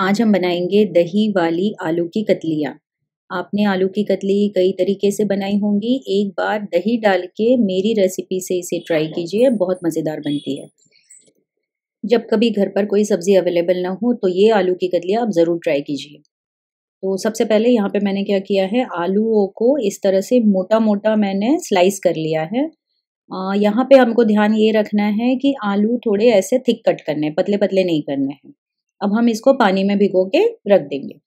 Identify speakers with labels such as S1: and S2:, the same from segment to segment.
S1: आज हम बनाएंगे दही वाली आलू की कतलियाँ आपने आलू की कतली कई तरीके से बनाई होंगी एक बार दही डाल के मेरी रेसिपी से इसे ट्राई कीजिए बहुत मज़ेदार बनती है जब कभी घर पर कोई सब्ज़ी अवेलेबल ना हो तो ये आलू की कतलियाँ आप ज़रूर ट्राई कीजिए तो सबसे पहले यहाँ पे मैंने क्या किया है आलूओं को इस तरह से मोटा मोटा मैंने स्लाइस कर लिया है यहाँ पे हमको ध्यान ये रखना है कि आलू थोड़े ऐसे थिक कट करने पतले पतले नहीं करने हैं अब हम इसको पानी में भिगो के रख देंगे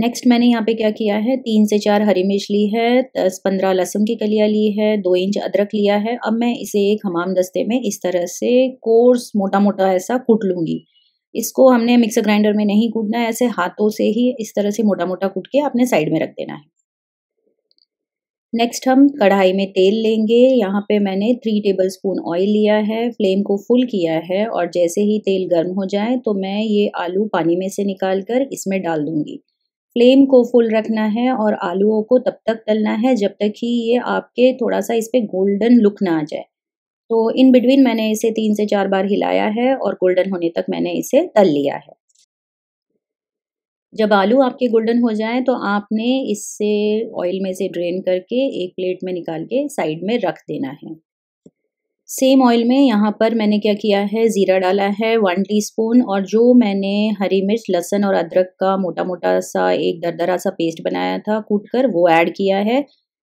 S1: नेक्स्ट मैंने यहाँ पे क्या किया है तीन से चार हरी मिर्च ली है दस पंद्रह लहसुन की कलियाँ ली है दो इंच अदरक लिया है अब मैं इसे एक हमाम दस्ते में इस तरह से कोर्स मोटा मोटा ऐसा कूट लूंगी इसको हमने मिक्सर ग्राइंडर में नहीं कूटना है ऐसे हाथों से ही इस तरह से मोटा मोटा कूट के अपने साइड में रख देना है नेक्स्ट हम कढ़ाई में तेल लेंगे यहाँ पे मैंने थ्री टेबल स्पून ऑयल लिया है फ्लेम को फुल किया है और जैसे ही तेल गर्म हो जाए तो मैं ये आलू पानी में से निकाल कर इसमें डाल दूँगी फ्लेम को फुल रखना है और आलूओं को तब तक तलना है जब तक कि ये आपके थोड़ा सा इस पर गोल्डन लुक ना आ जाए तो इन बिटवीन मैंने इसे तीन से चार बार हिलाया है और गोल्डन होने तक मैंने इसे तल लिया है जब आलू आपके गोल्डन हो जाए तो आपने इससे ऑयल में से ड्रेन करके एक प्लेट में निकाल के साइड में रख देना है सेम ऑयल में यहाँ पर मैंने क्या किया है ज़ीरा डाला है वन टीस्पून और जो मैंने हरी मिर्च लहसन और अदरक का मोटा मोटा सा एक दरदरा सा पेस्ट बनाया था कूट कर वो ऐड किया है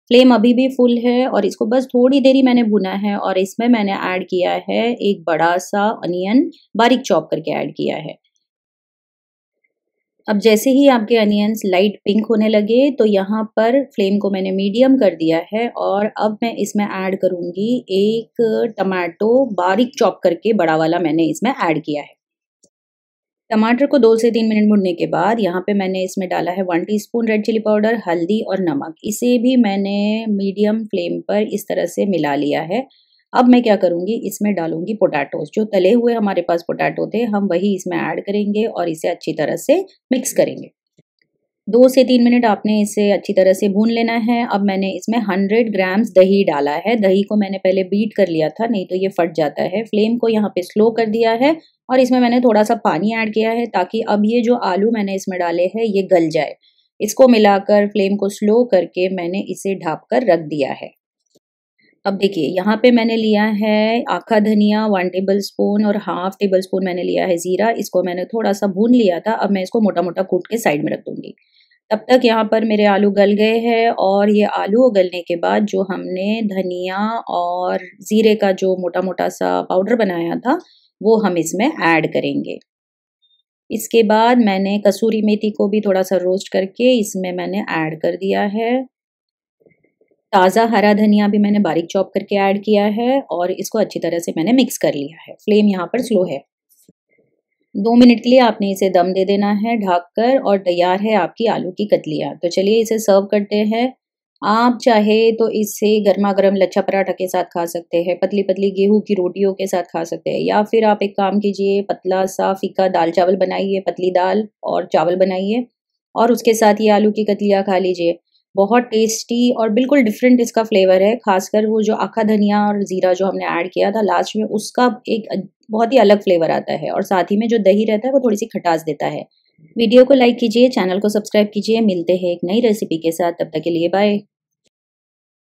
S1: फ्लेम अभी भी फुल है और इसको बस थोड़ी देरी मैंने भुना है और इसमें मैंने ऐड किया है एक बड़ा सा अनियन बारीक चॉप करके ऐड किया है अब जैसे ही आपके अनियंस लाइट पिंक होने लगे तो यहाँ पर फ्लेम को मैंने मीडियम कर दिया है और अब मैं इसमें ऐड करूँगी एक टमाटो बारीक चॉप करके बड़ा वाला मैंने इसमें ऐड किया है टमाटर को दो से तीन मिनट भुनने के बाद यहाँ पे मैंने इसमें डाला है one teaspoon red chilli powder हल्दी और नमक इसे भी मैंने मीडियम फ्लेम पर इस तरह से मिला लिया है अब मैं क्या करूँगी इसमें डालूंगी पोटैटोज जो तले हुए हमारे पास पोटैटो थे हम वही इसमें ऐड करेंगे और इसे अच्छी तरह से मिक्स करेंगे दो से तीन मिनट आपने इसे अच्छी तरह से भून लेना है अब मैंने इसमें हंड्रेड ग्राम्स दही डाला है दही को मैंने पहले बीट कर लिया था नहीं तो ये फट जाता है फ्लेम को यहाँ पे स्लो कर दिया है और इसमें मैंने थोड़ा सा पानी ऐड किया है ताकि अब ये जो आलू मैंने इसमें डाले हैं ये गल जाए इसको मिलाकर फ्लेम को स्लो करके मैंने इसे ढाप कर रख दिया है अब देखिए यहाँ पे मैंने लिया है आखा धनिया वन टेबल स्पून और हाफ टेबल स्पून मैंने लिया है ज़ीरा इसको मैंने थोड़ा सा भून लिया था अब मैं इसको मोटा मोटा कूट के साइड में रख दूंगी तब तक यहाँ पर मेरे आलू गल गए हैं और ये आलू गलने के बाद जो हमने धनिया और ज़ीरे का जो मोटा मोटा सा पाउडर बनाया था वो हम इसमें ऐड करेंगे इसके बाद मैंने कसूरी मेथी को भी थोड़ा सा रोस्ट करके इसमें मैंने ऐड कर दिया है ताज़ा हरा धनिया भी मैंने बारीक चॉप करके ऐड किया है और इसको अच्छी तरह से मैंने मिक्स कर लिया है फ्लेम यहाँ पर स्लो है दो मिनट के लिए आपने इसे दम दे देना है ढककर और तैयार है आपकी आलू की कतलियाँ तो चलिए इसे सर्व करते हैं आप चाहे तो इसे गर्मा गर्म लच्छा पराठा के साथ खा सकते हैं पतली पतली गेहूं की रोटियों के साथ खा सकते हैं या फिर आप एक काम कीजिए पतला सा फीका दाल चावल बनाइए पतली दाल और चावल बनाइए और उसके साथ ये आलू की कतलियाँ खा लीजिए बहुत टेस्टी और बिल्कुल डिफरेंट इसका फ्लेवर है खासकर वो जो आखा धनिया और ज़ीरा जो हमने ऐड किया था लास्ट में उसका एक बहुत ही अलग फ्लेवर आता है और साथ ही में जो दही रहता है वो थोड़ी सी खटास देता है वीडियो को लाइक कीजिए चैनल को सब्सक्राइब कीजिए मिलते हैं एक नई रेसिपी के साथ तब तक के लिए बाय